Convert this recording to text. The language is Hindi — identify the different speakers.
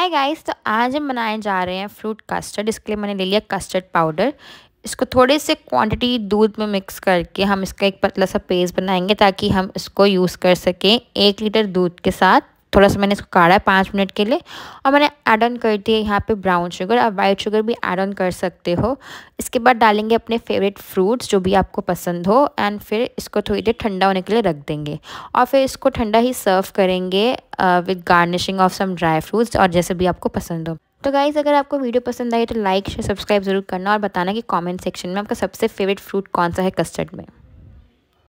Speaker 1: हाय गाइस तो आज हम बनाए जा रहे हैं फ्रूट कस्टर्ड इसके लिए मैंने ले लिया कस्टर्ड पाउडर इसको थोड़े से क्वांटिटी दूध में मिक्स करके हम इसका एक पतला सा पेस्ट बनाएंगे ताकि हम इसको यूज़ कर सकें एक लीटर दूध के साथ थोड़ा सा मैंने इसको काढ़ा है पाँच मिनट के लिए और मैंने ऐड ऑन कर दिया यहाँ पे ब्राउन शुगर आप वाइट शुगर भी ऐड ऑन कर सकते हो इसके बाद डालेंगे अपने फेवरेट फ्रूट्स जो भी आपको पसंद हो एंड फिर इसको थोड़ी देर ठंडा होने के लिए रख देंगे और फिर इसको ठंडा ही सर्व करेंगे with garnishing of some dry fruits और जैसे भी आपको पसंद हो तो गाइज़ अगर आपको वीडियो पसंद आई तो लाइक शेयर सब्सक्राइब ज़रूर करना और बताना कि कमेंट सेक्शन में आपका सबसे फेवरेट फ्रूट कौन सा है कस्टर्ड में